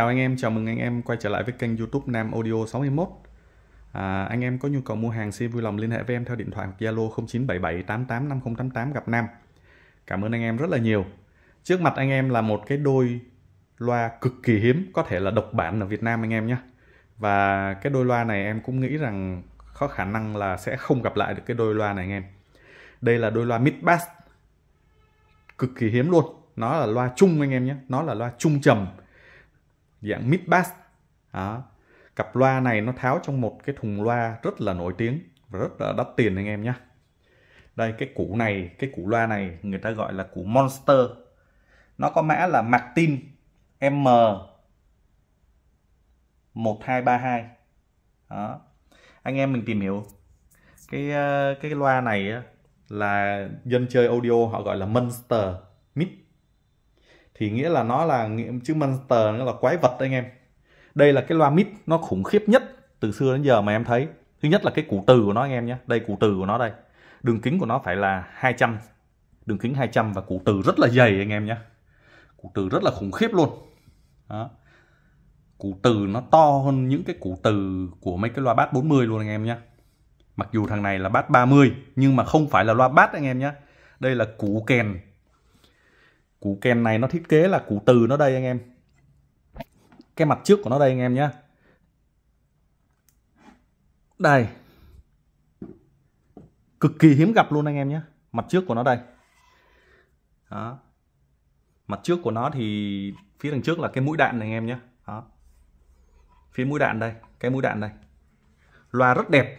Chào anh em, chào mừng anh em quay trở lại với kênh YouTube Nam Audio 61. À, anh em có nhu cầu mua hàng xin vui lòng liên hệ với em theo điện thoại hoặc Zalo 0977 88 5088 gặp Nam. Cảm ơn anh em rất là nhiều. Trước mặt anh em là một cái đôi loa cực kỳ hiếm, có thể là độc bản ở Việt Nam anh em nhé. Và cái đôi loa này em cũng nghĩ rằng có khả năng là sẽ không gặp lại được cái đôi loa này anh em. Đây là đôi loa mid bass cực kỳ hiếm luôn. Nó là loa chung anh em nhé, nó là loa chung trầm dạng mid bass đó. cặp loa này nó tháo trong một cái thùng loa rất là nổi tiếng và rất là đắt tiền anh em nhé đây cái củ này cái củ loa này người ta gọi là củ monster nó có mã là Martin M 1232 đó anh em mình tìm hiểu cái ờ, cái loa này là dân chơi audio họ gọi là monster mid thì nghĩa là nó là chữ monster nó là quái vật đấy anh em đây là cái loa mít nó khủng khiếp nhất từ xưa đến giờ mà em thấy thứ nhất là cái củ từ của nó anh em nhé đây củ từ của nó đây đường kính của nó phải là 200 đường kính 200 và củ từ rất là dày anh em nhé củ từ rất là khủng khiếp luôn đó cụ từ nó to hơn những cái củ từ của mấy cái loa bass 40 luôn anh em nhé mặc dù thằng này là bass 30 nhưng mà không phải là loa bass anh em nhé đây là củ kèn cú ken này nó thiết kế là cú từ nó đây anh em cái mặt trước của nó đây anh em nhé đây cực kỳ hiếm gặp luôn anh em nhé mặt trước của nó đây đó mặt trước của nó thì phía đằng trước là cái mũi đạn này anh em nhé đó phía mũi đạn đây cái mũi đạn đây loa rất đẹp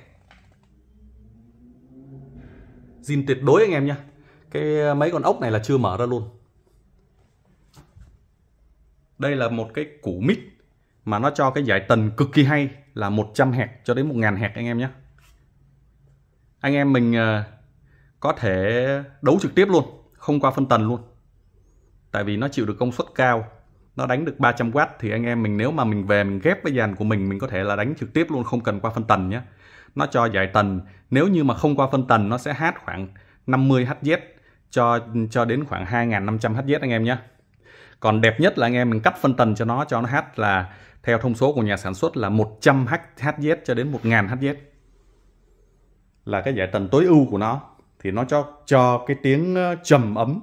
zin tuyệt đối anh em nhé cái mấy con ốc này là chưa mở ra luôn đây là một cái củ mít mà nó cho cái giải tần cực kỳ hay là 100 hạt cho đến 1000 hạt anh em nhé anh em mình ờ, có thể đấu trực tiếp luôn không qua phân tần luôn tại vì nó chịu được công suất cao nó đánh được 300W thì anh em mình nếu mà mình về mình ghép với dàn của mình mình có thể là đánh trực tiếp luôn không cần qua phân tần nhé nó cho giải tần nếu như mà không qua phân tần nó sẽ hát khoảng 50 Hz cho cho đến khoảng 2500 Hz anh em nhé còn đẹp nhất là anh em mình cắt phân tần cho nó cho nó hát là theo thông số của nhà sản xuất là 100 Hz cho đến 1000 Hz là cái giải tần tối ưu của nó thì nó cho cho cái tiếng ờ, trầm ấm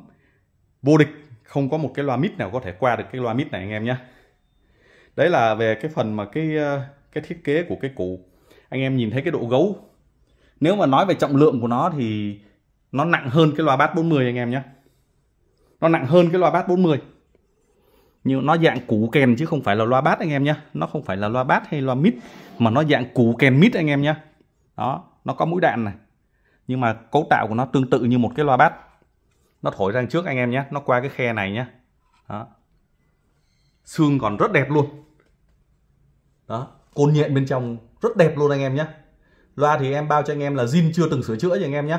vô địch không có một cái loa mít nào có thể qua được cái loa mít này anh em nhé đấy là về cái phần mà cái ờ, cái thiết kế của cái cụ anh em nhìn thấy cái độ gấu nếu mà nói về trọng lượng của nó thì nó nặng hơn cái loa bass 40 anh em nhé nó nặng hơn cái loa bass 40 nhưng nó dạng củ kèn chứ không phải là loa bát anh em nhé nó không phải là loa bát hay loa mid mà nó dạng củ kèn mid anh em nhé đó nó có mũi đạn này nhưng mà cấu tạo của nó tương tự như một cái loa bát nó thổi ra trước anh em nhé nó qua cái khe này nhé đó xương còn rất đẹp luôn đó côn nhện bên trong rất đẹp luôn anh em nhé loa thì em bao cho anh em là zin chưa từng sửa chữa gì anh em nhé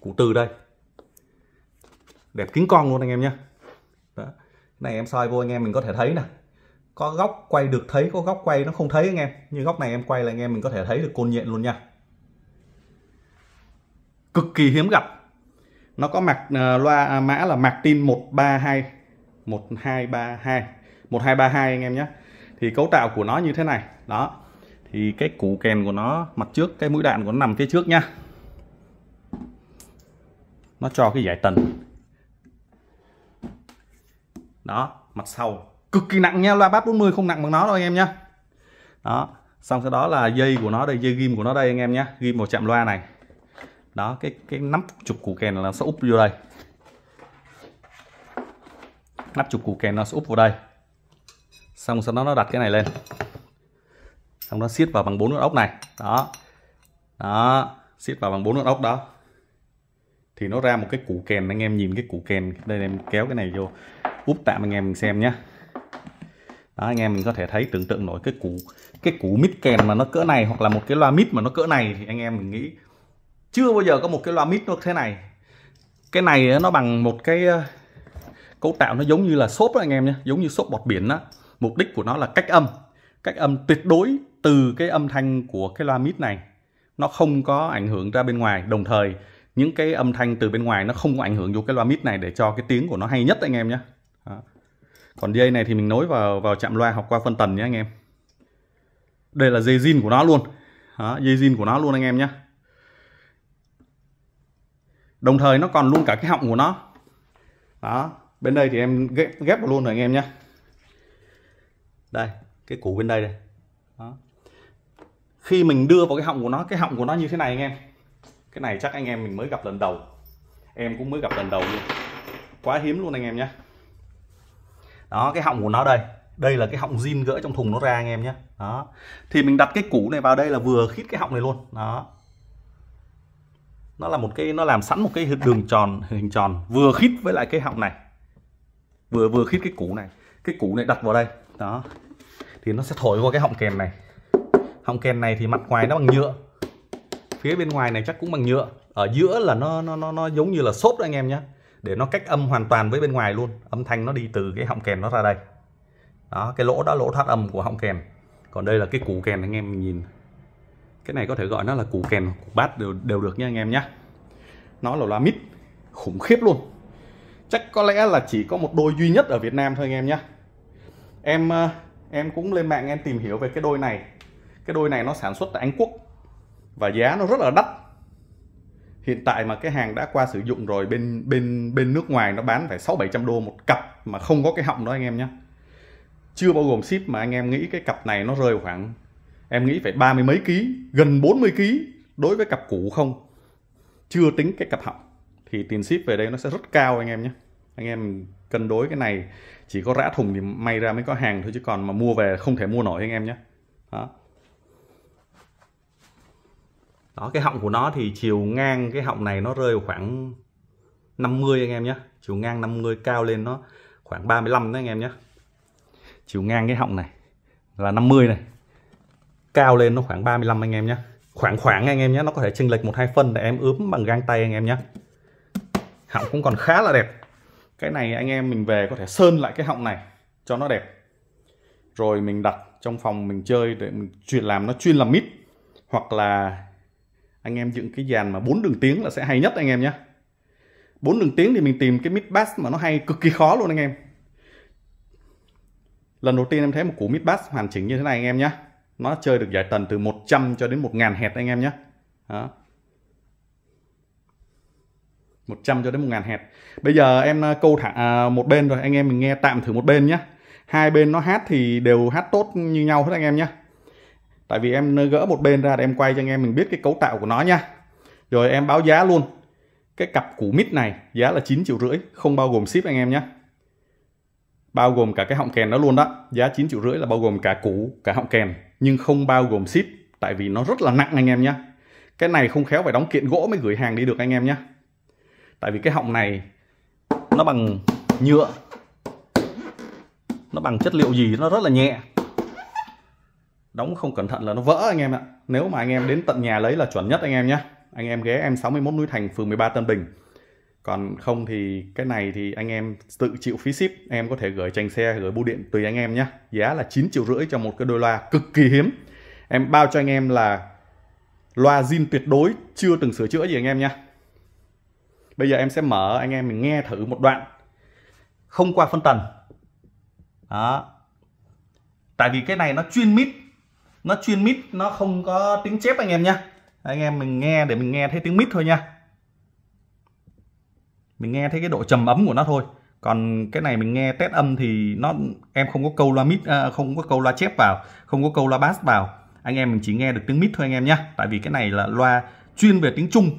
cụ từ đây đẹp kính cong luôn anh em nhé này em soi vô anh em mình có thể thấy nè có góc quay được thấy có góc quay nó không thấy anh em như góc này em quay là anh em mình có thể thấy được côn nhện luôn nha cực kỳ hiếm gặp nó có mặt uh, ờ, loa à, mã là mạc Martin 132 1232 1232 anh em nhé thì cấu tạo của nó như thế này đó thì cái củ kèn của nó mặt trước cái mũi đạn của nó nằm phía trước nha nó cho cái giải tần đó mặt sau cực kỳ nặng nha loa bass 40 không nặng bằng nó đâu anh em nhá đó xong sau đó là dây của nó đây dây ghim của nó đây anh em nhá ghim vào chạm loa này đó cái cái nắp chụp củ kèn là sẽ úp vô đây nắp chụp củ kèn nó sẽ úp vào đây xong sau đó nó đặt cái này lên xong nó siết vào bằng bốn con ốc này đó đó siết vào bằng bốn con ốc đó thì nó ra một cái củ kèn anh em nhìn cái củ kèn đây em kéo cái này vô úp tạm anh em mình xem nhá đó anh em mình có thể thấy tưởng tượng nổi cái củ cái củ mít kèn mà nó cỡ này hoặc là một cái loa mít mà nó cỡ này thì anh em mình nghĩ chưa bao giờ có một cái loa mít nó thế này cái này nó bằng một cái ờ, cấu tạo nó giống như là xốp anh em nhé giống như xốp bọt biển đó mục đích của nó là cách âm cách âm tuyệt đối từ cái âm thanh của cái loa mít này nó không có ảnh hưởng ra bên ngoài đồng thời những cái âm thanh từ bên ngoài nó không có ảnh hưởng vô cái loa mít này để cho cái tiếng của nó hay nhất anh em nhé còn dây này thì mình nối vào vào chạm loa học qua phân tần nhé anh em đây là dây zin của nó luôn Đó, dây zin của nó luôn anh em nhé đồng thời nó còn luôn cả cái họng của nó đó bên đây thì em ghép ghép vào luôn rồi anh em nhé đây cái củ bên đây đây đó. khi mình đưa vào cái họng của nó cái họng của nó như thế này anh em cái này chắc anh em mình mới gặp lần đầu em cũng mới gặp lần đầu luôn quá hiếm luôn anh em nhé đó cái họng của nó đây đây là cái họng zin gỡ trong thùng nó ra anh em nhé đó thì mình đặt cái củ này vào đây là vừa khít cái họng này luôn đó nó là một cái nó làm sẵn một cái đường tròn hình tròn vừa khít với lại cái họng này vừa vừa khít cái củ này cái củ này đặt vào đây đó thì nó sẽ thổi qua cái họng kèn này họng kèn này thì mặt ngoài nó bằng nhựa phía bên ngoài này chắc cũng bằng nhựa ở giữa là nó nó nó, nó giống như là xốp anh em nhé để nó cách âm hoàn toàn với bên ngoài luôn âm thanh nó đi từ cái họng kèn nó ra đây đó cái lỗ đó lỗ thoát âm của họng kèn còn đây là cái củ kèn anh em nhìn cái này có thể gọi nó là củ kèn củ bát đều đều được nha anh em nhé nó là loa mít khủng khiếp luôn chắc có lẽ là chỉ có một đôi duy nhất ở Việt Nam thôi anh em nhé em ờ, em cũng lên mạng em tìm hiểu về cái đôi này cái đôi này nó sản xuất tại Anh Quốc và giá nó rất là đắt hiện tại mà cái hàng đã qua sử dụng rồi bên bên bên nước ngoài nó bán phải sáu bảy trăm đô một cặp mà không có cái họng đó anh em nhé chưa bao gồm ship mà anh em nghĩ cái cặp này nó rơi khoảng em nghĩ phải ba mươi mấy ký gần 40 ký đối với cặp cũ không chưa tính cái cặp họng thì tiền ship về đây nó sẽ rất cao anh em nhé anh em cân đối cái này chỉ có rã thùng thì may ra mới có hàng thôi chứ còn mà mua về không thể mua nổi anh em nhé đó đó cái họng của nó thì chiều ngang cái họng này nó rơi khoảng 50 anh em nhé chiều ngang 50 cao lên nó khoảng 35 đó anh em nhé chiều ngang cái họng này là 50 này cao lên nó khoảng 35 anh em nhé khoảng khoảng anh em nhé nó có thể chênh lệch một hai phân để em ướm bằng găng tay anh em nhé họng cũng còn khá là đẹp cái này anh em mình về có thể sơn lại cái họng này cho nó đẹp rồi mình đặt trong phòng mình chơi để mình chuyên làm nó chuyên làm mít hoặc là anh em dựng cái dàn mà bốn đường tiếng là sẽ hay nhất anh em nhé bốn đường tiếng thì mình tìm cái mid bass mà nó hay cực kỳ khó luôn anh em lần đầu tiên em thấy một củ mid bass hoàn chỉnh như thế này anh em nhé nó chơi được giải tần từ 100 cho đến 1000 hẹt anh em nhé đó 100 cho đến 1000 hẹt bây giờ em à, câu thả à, một bên rồi anh em mình nghe tạm thử một bên nhé hai bên nó hát thì đều hát tốt như nhau hết anh em nhé tại vì em gỡ một bên ra để em quay cho anh em mình biết cái cấu tạo của nó nha rồi em báo giá luôn cái cặp củ mít này giá là 9 triệu rưỡi không bao gồm ship anh em nhé bao gồm cả cái họng kèn đó luôn đó giá 9 triệu rưỡi là bao gồm cả củ cả họng kèn nhưng không bao gồm ship tại vì nó rất là nặng anh em nhé cái này không khéo phải đóng kiện gỗ mới gửi hàng đi được anh em nhé tại vì cái họng này nó bằng nhựa nó bằng chất liệu gì nó rất là nhẹ đóng không cẩn thận là nó vỡ anh em ạ nếu mà anh em đến tận nhà lấy là chuẩn nhất anh em nhé anh em ghé em 61 núi thành phường 13 Tân Bình còn không thì cái này thì anh em tự chịu phí ship em có thể gửi tranh xe gửi bưu điện tùy anh em nhé giá là 9 triệu rưỡi cho một cái đôi loa cực kỳ hiếm em bao cho anh em là loa zin tuyệt đối chưa từng sửa chữa gì anh em nhé bây giờ em sẽ mở anh em mình nghe thử một đoạn không qua phân tần đó tại vì cái này nó chuyên mít nó chuyên mít nó không có tiếng chép anh em nhá anh em mình nghe để mình nghe thấy tiếng mít thôi nha mình nghe thấy cái độ trầm ấm của nó thôi còn cái này mình nghe test âm thì nó em không có câu loa mít à, không có câu loa chép vào không có câu loa bass vào anh em mình chỉ nghe được tiếng mít thôi anh em nhá tại vì cái này là loa chuyên về tiếng trung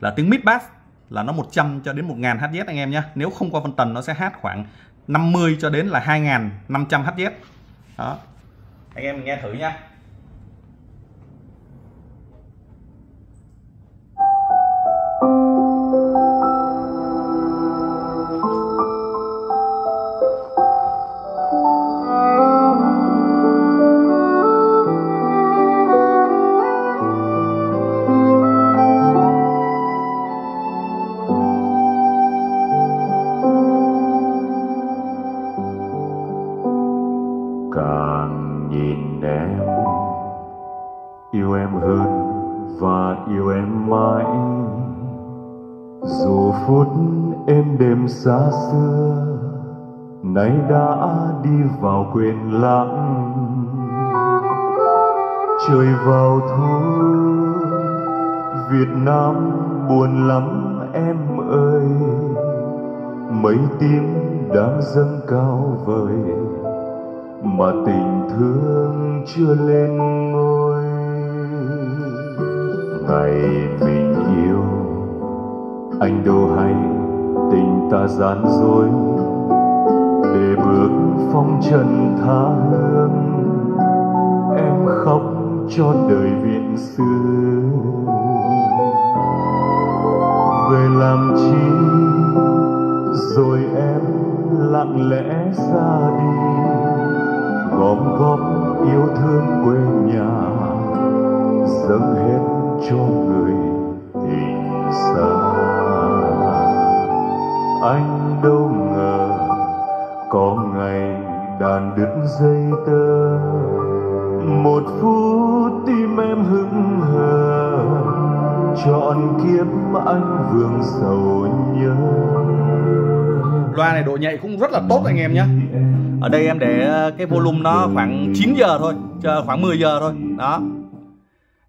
là tiếng mít bass là nó 100 cho đến 1000 Hz anh em nhé Nếu không qua phân tần nó sẽ hát khoảng 50 cho đến là 2500 Hz. Đó anh em mình nghe thử nha người mãi dù phút êm đêm xa xưa nay đã đi vào quên lãng trời vào thu việt nam buồn lắm em ơi mấy tim đang dâng cao vời mà tình thương chưa lên ngôi ngày mình yêu anh đâu hay tình ta gian dối để bước phong trần tha hương em khóc cho đời viện xưa về làm chi rồi em lặng lẽ ra đi gom góp yêu thương quê nhà dâng hết cho người tình xa anh đâu ngờ có ngày đàn đứt dây tơ một phút tim em hững hờ trọn kiếp anh vương sầu nhớ loa này độ nhạy cũng rất là tốt anh em nhé ở đây em để ờ, cái volume nó khoảng 9 giờ thôi chờ khoảng 10 giờ thôi đó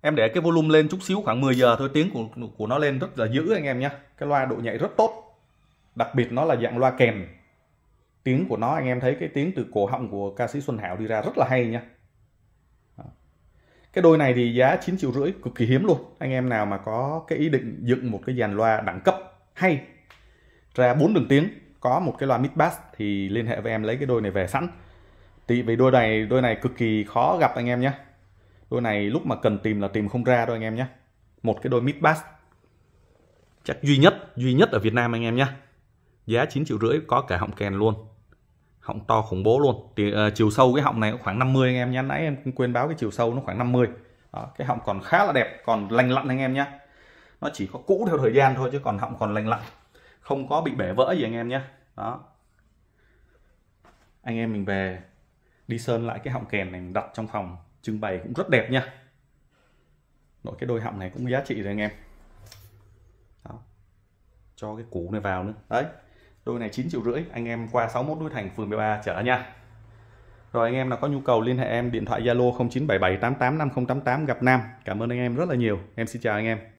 em để cái volume lên chút xíu khoảng 10 giờ thôi tiếng của của nó lên rất là dữ anh em nhé cái loa độ nhạy rất tốt đặc biệt nó là dạng loa kèm tiếng của nó anh em thấy cái tiếng từ cổ họng của ca sĩ Xuân Hảo đi ra rất là hay nhá cái đôi này thì giá 9 triệu rưỡi cực kỳ hiếm luôn anh em nào mà có cái ý định dựng một cái dàn loa đẳng cấp hay ra bốn đường tiếng có một cái loa mid bass thì liên hệ với em lấy cái đôi này về sẵn thì vì đôi này đôi này cực kỳ khó gặp anh em nhé đôi này lúc mà cần tìm là tìm không ra đâu anh em nhé một cái đôi mid bass chắc duy nhất duy nhất ở Việt Nam anh em nhé giá 9 triệu rưỡi có cả họng kèn luôn họng to khủng bố luôn thì, uh, chiều sâu cái họng này khoảng 50 anh em nhé nãy em quên báo cái chiều sâu nó khoảng 50 Đó, cái họng còn khá là đẹp còn lành lặn anh em nhé nó chỉ có cũ theo thời gian thôi chứ còn họng còn lành lặn không có bị bể vỡ gì anh em nhé đó anh em mình về đi sơn lại cái họng kèn này mình đặt trong phòng trưng bày cũng rất đẹp nha nội cái đôi họng này cũng giá trị rồi anh em Đó. cho cái củ này vào nữa đấy đôi này 9 triệu rưỡi anh em qua 61 núi thành phường 13 chở nha rồi anh em nào có nhu cầu liên hệ em điện thoại Zalo 0977885088 gặp Nam. Cảm ơn anh em rất là nhiều. Em xin chào anh em.